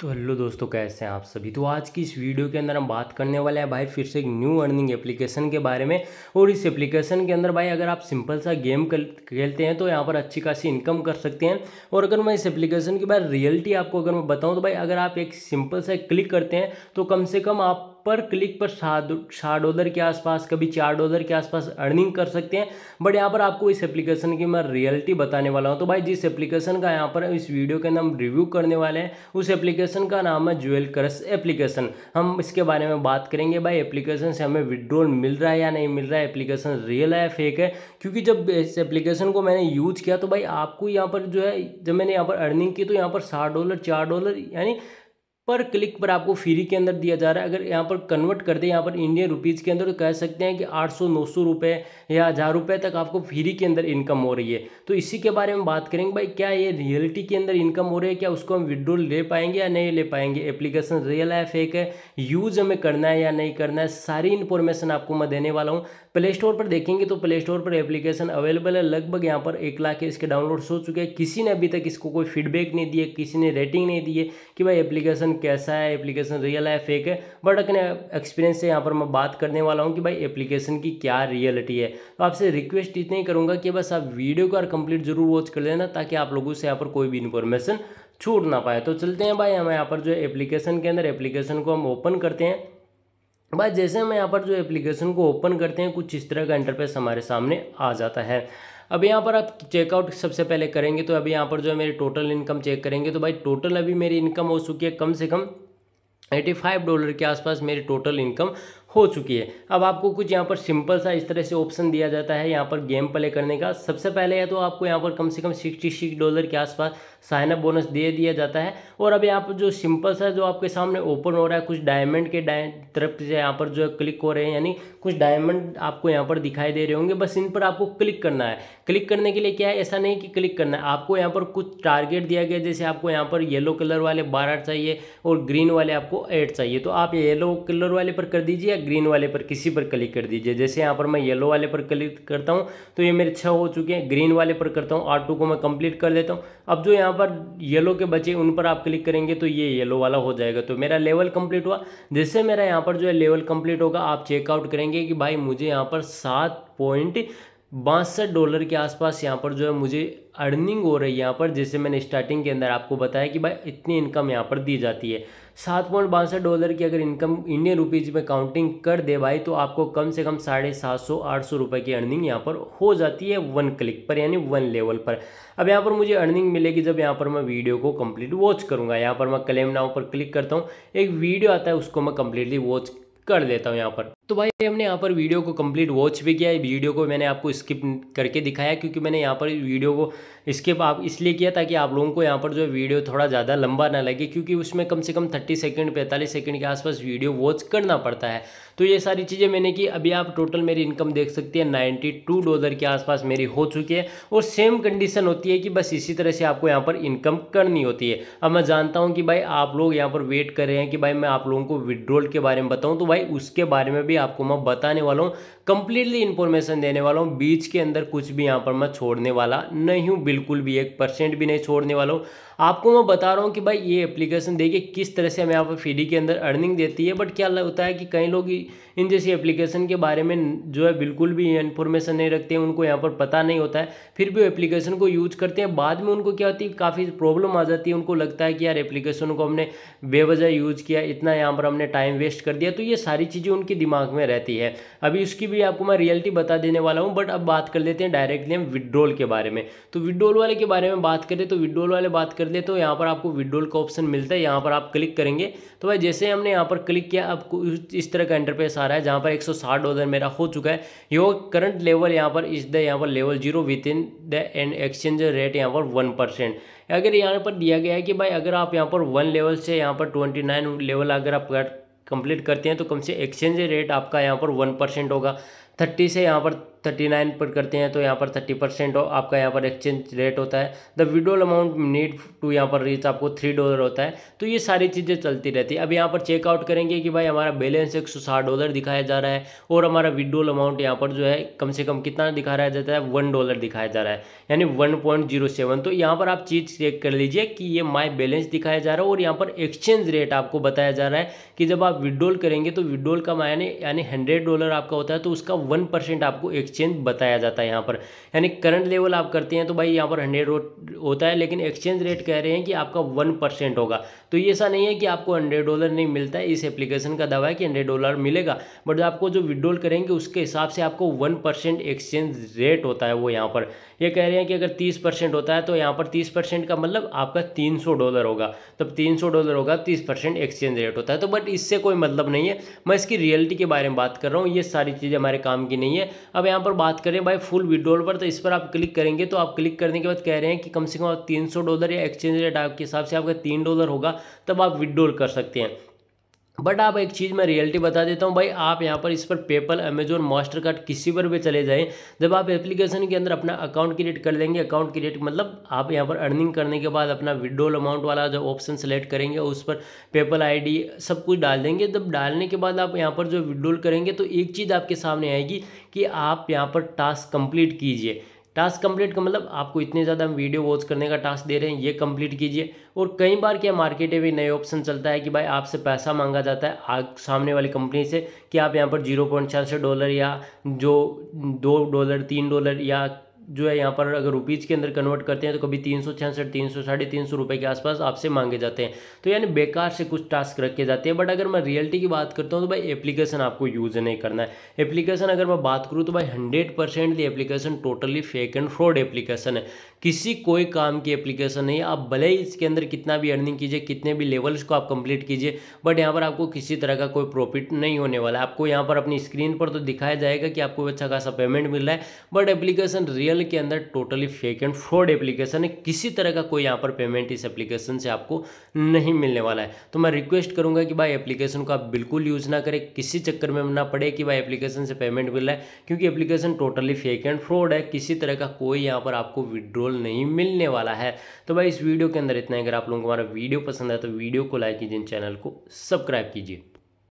तो हेलो दोस्तों कैसे हैं आप सभी तो आज की इस वीडियो के अंदर हम बात करने वाले हैं भाई फिर से एक न्यू अर्निंग एप्लीकेशन के बारे में और इस एप्लीकेशन के अंदर भाई अगर आप सिंपल सा गेम खेलते हैं तो यहाँ पर अच्छी खासी इनकम कर सकते हैं और अगर मैं इस एप्लीकेशन की बारे रियलिटी आपको अगर मैं बताऊँ तो भाई अगर आप एक सिंपल सा क्लिक करते हैं तो कम से कम आप पर क्लिक पर सात डॉलर के आसपास कभी चार डॉलर के आसपास अर्निंग कर सकते हैं बट यहाँ पर आपको इस एप्लीकेशन की मैं रियलिटी बताने वाला हूँ तो भाई जिस एप्लीकेशन का यहाँ पर इस वीडियो के अंदर हम रिव्यू करने वाले हैं उस एप्लीकेशन का नाम है ज्वेल क्रस एप्लीकेशन हम इसके बारे में बात करेंगे भाई एप्लीकेशन से हमें विड्रोल मिल रहा है या नहीं मिल रहा है एप्लीकेशन रियल है फेक है क्योंकि जब इस एप्लीकेशन को मैंने यूज किया तो भाई आपको यहाँ पर जो है जब मैंने यहाँ पर अर्निंग की तो यहाँ पर साठ डॉलर चार डॉलर यानी पर क्लिक पर आपको फ्री के अंदर दिया जा रहा है अगर यहाँ पर कन्वर्ट कर दें यहाँ पर इंडियन रुपीज़ के अंदर तो कह सकते हैं कि 800 900 रुपए या हज़ार रुपये तक आपको फ्री के अंदर इनकम हो रही है तो इसी के बारे में बात करेंगे भाई क्या ये रियलिटी के अंदर इनकम हो रही है क्या उसको हम विड्रोल ले पाएंगे या नहीं ले पाएंगे एप्लीकेशन रियल है फेक है यूज़ हमें करना है या नहीं करना है सारी इन्फॉर्मेशन आपको मैं देने वाला हूँ प्ले स्टोर पर देखेंगे तो प्ले स्टोर पर एप्लीकेशन अवेलेबल है लगभग यहाँ पर एक लाख इसके डाउनलोड्स हो चुके हैं किसी ने अभी तक इसको कोई फीडबैक नहीं दिए किसी ने रेटिंग नहीं दी है कि भाई एप्लीकेशन कैसा है एप्लीकेशन रियल है फेक है बट अपने एक्सपीरियंस से यहाँ पर मैं बात करने वाला हूँ कि भाई एप्लीकेशन की क्या रियलिटी है तो आपसे रिक्वेस्ट इतना ही करूँगा कि बस आप वीडियो को और कंप्लीट जरूर वॉच कर लेना ताकि आप लोगों से यहाँ पर कोई भी इन्फॉर्मेशन छूट ना पाए तो चलते हैं भाई हम यहाँ पर जो एप्लीकेशन के अंदर एप्लीकेशन को हम ओपन करते हैं बस जैसे हम यहाँ पर जो एप्लीकेशन को ओपन करते हैं कुछ इस तरह का इंटरफेस हमारे सामने आ जाता है अब यहाँ पर आप चेकआउट सबसे पहले करेंगे तो अभी यहाँ पर जो है मेरी टोटल इनकम चेक करेंगे तो भाई टोटल अभी मेरी इनकम हो चुकी है कम से कम एटी फाइव डॉलर के आसपास मेरी टोटल इनकम हो चुकी है अब आपको कुछ यहाँ पर सिंपल सा इस तरह से ऑप्शन दिया जाता है यहाँ पर गेम प्ले करने का सबसे पहले है तो आपको यहाँ पर कम से कम सिक्सटी सिक्स डॉलर के आसपास साइनअप बोनस दे दिया जाता है और अब यहाँ पर जो सिंपल सा जो आपके सामने ओपन हो रहा है कुछ डायमंड के डाय तरफ से यहाँ पर जो क्लिक हो रहे हैं यानी कुछ डायमंड आपको यहाँ पर दिखाई दे रहे होंगे बस इन पर आपको क्लिक करना है क्लिक करने के लिए क्या है ऐसा नहीं कि क्लिक करना है आपको यहाँ पर कुछ टारगेट दिया गया जैसे आपको यहाँ पर येलो कलर वाले बारह चाहिए और ग्रीन वाले आपको एट चाहिए तो आप येलो कलर वाले पर कर दीजिए ग्रीन वाले पर किसी पर क्लिक कर दीजिए जैसे यहाँ पर मैं येलो वाले पर क्लिक करता हूँ तो ये मेरे छः हो चुके हैं ग्रीन वाले पर करता हूँ आर टू को मैं कंप्लीट कर लेता हूँ अब जो यहाँ पर येलो के बचे उन पर आप क्लिक करेंगे तो ये येलो वाला हो जाएगा तो मेरा लेवल कंप्लीट हुआ जैसे मेरा यहाँ पर जो है लेवल कंप्लीट होगा आप चेकआउट करेंगे कि भाई मुझे यहाँ पर सात पॉइंट बासठ डॉलर के आसपास यहाँ पर जो है मुझे अर्निंग हो रही है यहाँ पर जैसे मैंने स्टार्टिंग के अंदर आपको बताया कि भाई इतनी इनकम यहाँ पर दी जाती है सात पॉइंट बासठ डॉलर की अगर इनकम इंडियन रुपीज़ में काउंटिंग कर दे भाई तो आपको कम से कम साढ़े सात सौ आठ सौ रुपये की अर्निंग यहाँ पर हो जाती है वन क्लिक पर यानी वन लेवल पर अब यहाँ पर मुझे अर्निंग मिलेगी जब यहाँ पर मैं वीडियो को कम्प्लीट वॉच करूँगा यहाँ पर मैं क्लेम नाव पर क्लिक करता हूँ एक वीडियो आता है उसको मैं कम्प्लीटली वॉच कर देता हूँ यहाँ पर तो भाई हमने यहाँ पर वीडियो को कंप्लीट वॉच भी किया वीडियो को मैंने आपको स्किप करके दिखाया क्योंकि मैंने यहाँ पर वीडियो को स्किप आप इसलिए किया ताकि आप लोगों को यहाँ पर जो वीडियो थोड़ा ज़्यादा लंबा ना लगे क्योंकि उसमें कम से कम थर्टी सेकेंड पैंतालीस सेकेंड के आसपास वीडियो वॉच करना पड़ता है तो ये सारी चीज़ें मैंने की अभी आप टोटल मेरी इनकम देख सकती है नाइन्टी टू डॉलर के आसपास मेरी हो चुकी है और सेम कंडीशन होती है कि बस इसी तरह से आपको यहाँ पर इनकम करनी होती है अब मैं जानता हूँ कि भाई आप लोग यहाँ पर वेट कर रहे हैं कि भाई मैं आप लोगों को विड्रॉल के बारे में बताऊँ तो भाई उसके बारे में भी भी आपको मैं बताने वाला हूँ कंप्लीटली इन्फॉर्मेशन देने वाला हूँ बीच के अंदर कुछ भी यहाँ पर मैं छोड़ने वाला नहीं हूँ बिल्कुल भी एक परसेंट भी नहीं छोड़ने वाला हूँ आपको मैं बता रहा हूँ कि भाई ये एप्लीकेशन देखिए किस तरह से हमें यहाँ पर फ्री के अंदर अर्निंग देती है बट क्या होता है कि कई लोग इन जैसी एप्लीकेशन के बारे में जो है बिल्कुल भी इन्फॉर्मेशन नहीं रखते हैं उनको यहाँ पर पता नहीं होता है फिर भी एप्लीकेशन को यूज करते हैं बाद में उनको क्या होती है काफ़ी प्रॉब्लम आ जाती है उनको लगता है कि यार एप्लीकेशन को हमने बेवजह यूज किया इतना यहाँ पर हमने टाइम वेस्ट कर दिया तो ये सारी चीज़ें उनके दिमाग में रहती है अभी उसकी भी आपको मैं रियलिटी बता देने वाला हूँ बट अब बात कर लेते हैं डायरेक्टली हम विड्रोल के बारे में तो विड्रोल वाले के बारे में बात करें तो विड्रोल वाले बात करें कर लेते हो यहाँ पर आपको विड्रोल का ऑप्शन मिलता है यहाँ पर आप क्लिक करेंगे तो भाई जैसे हमने यहाँ पर क्लिक किया आपको इस तरह का इंटरफेस आ रहा है जहाँ पर 160 डॉलर मेरा हो चुका है यो करंट लेवल यहाँ पर इस द यहाँ पर level zero within the end exchange rate यहाँ पर वन अगर यहाँ पर दिया गया है कि भाई अगर आप यहाँ पर वन लेवल से यहाँ पर ट्वेंटी नाइन लेवल अगर आप कंप्लीट करते हैं तो कम से एक्सचेंज रेट आपका यहाँ पर वन परसेंट होगा थर्टी से यहाँ पर थर्टी नाइन पर करते हैं तो यहाँ पर थर्टी परसेंट आपका यहाँ पर एक्सचेंज रेट होता है the withdrawal amount need to यहाँ पर रीच आपको थ्री डॉलर होता है तो ये सारी चीज़ें चलती रहती है अब यहाँ पर चेकआउट करेंगे कि भाई हमारा बैलेंस एक सौ साठ डॉलर दिखाया जा रहा है और हमारा विड्रोल अमाउंट यहाँ पर जो है कम से कम कितना दिखा रहा जाता है वन डॉलर दिखाया जा रहा है यानी वन पॉइंट जीरो सेवन तो यहाँ पर आप चीज़ चेक कर लीजिए कि ये माई बैलेंस दिखाया जा रहा है और यहाँ पर एक्सचेंज रेट आपको बताया जा रहा है कि जब आप विड्रोल करेंगे तो विड्रोल का मायने यानी हंड्रेड डॉलर आपका होता है तो उसका वन परसेंट आपको एक्सचेंज बताया जाता है यहाँ पर यानी करंट लेवल आप करते हैं तो भाई यहाँ पर हंड्रेड होता है लेकिन एक्सचेंज रेट कह रहे हैं कि आपका वन परसेंट होगा तो ये ऐसा नहीं है कि आपको हंड्रेड डॉलर नहीं मिलता है इस एप्लीकेशन का दवा है कि हंड्रेड डॉलर मिलेगा बट आपको जो विड्रॉल करेंगे उसके हिसाब से आपको वन एक्सचेंज रेट होता है वो यहाँ पर ये कह रहे हैं कि अगर तीस परसेंट होता है तो यहाँ पर तीस परसेंट का मतलब आपका तीन सौ डॉलर होगा तब तीन सौ डॉलर होगा तीस परसेंट एक्सचेंज रेट होता है तो बट इससे कोई मतलब नहीं है मैं इसकी रियलिटी के बारे में बात कर रहा हूँ ये सारी चीज़ें हमारे काम काम की नहीं है अब यहाँ पर बात करें भाई फुल विड्रॉल पर तो इस पर आप क्लिक करेंगे तो आप क्लिक करने के बाद कह रहे हैं कि कम से कम तीन डॉलर या एक्सचेंज रेट आपके हिसाब से आपका तीन डॉलर होगा तब आप विड्रॉल कर सकते हैं बट आप एक चीज़ मैं रियलिटी बता देता हूँ भाई आप यहाँ पर इस पर पेपल अमेजोन मास्टर कार्ड किसी पर भी चले जाएं जब आप एप्लीकेशन के अंदर अपना अकाउंट क्रिएट कर लेंगे अकाउंट क्रिएट मतलब आप यहाँ पर अर्निंग करने के बाद अपना विड्रोल अमाउंट वाला जो ऑप्शन सेलेक्ट करेंगे उस पर पेपल आईडी सब कुछ डाल देंगे जब डालने के बाद आप यहाँ पर जो विड्रोल करेंगे तो एक चीज़ आपके सामने आएगी कि आप यहाँ पर टास्क कंप्लीट कीजिए टास्क कंप्लीट का मतलब आपको इतने ज़्यादा हम वीडियो वॉच करने का टास्क दे रहे हैं ये कंप्लीट कीजिए और कई बार क्या मार्केट में भी नए ऑप्शन चलता है कि भाई आपसे पैसा मांगा जाता है आग सामने वाली कंपनी से कि आप यहाँ पर जीरो पॉइंट छः डॉलर या जो दो डॉलर तीन डॉलर या जो है यहाँ पर अगर रुपीज़ के अंदर कन्वर्ट करते हैं तो कभी तीन सौ छियासठ तीन सौ साढ़े तीन सौ रुपये के आसपास आपसे मांगे जाते हैं तो यानी बेकार से कुछ टास्क रखे जाते हैं बट अगर मैं रियलिटी की बात करता हूँ तो भाई एप्लीकेशन आपको यूज़ नहीं करना है एप्लीकेशन अगर मैं बात करूँ तो भाई hundred percent the application totally fake and fraud application है किसी कोई काम की एप्लीकेशन नहीं है आप भले ही इसके अंदर कितना भी अर्निंग कीजिए कितने भी लेवल्स को आप कंप्लीट कीजिए बट यहाँ पर आपको किसी तरह का कोई प्रॉफिट नहीं होने वाला आपको यहाँ पर अपनी स्क्रीन पर तो दिखाया जाएगा कि आपको अच्छा खासा पेमेंट मिल रहा है बट एप्लीकेशन रियल रियल के अंदर totally fake and fraud application है किसी तरह का कोई यहाँ पर पेमेंट इस एप्लीकेशन से आपको नहीं मिलने वाला है तो मैं रिक्वेस्ट करूँगा कि भाई एप्लीकेशन को आप बिल्कुल यूज़ ना करें किसी चक्कर में ना पड़े कि भाई एप्लीकेशन से पेमेंट मिल रहा है क्योंकि application totally fake and fraud है किसी तरह का कोई यहाँ पर आपको विड्रॉल नहीं मिलने वाला है तो भाई इस वीडियो के अंदर इतना अगर आप लोगों को हमारा वीडियो पसंद है तो वीडियो को लाइक कीजिए चैनल को सब्सक्राइब कीजिए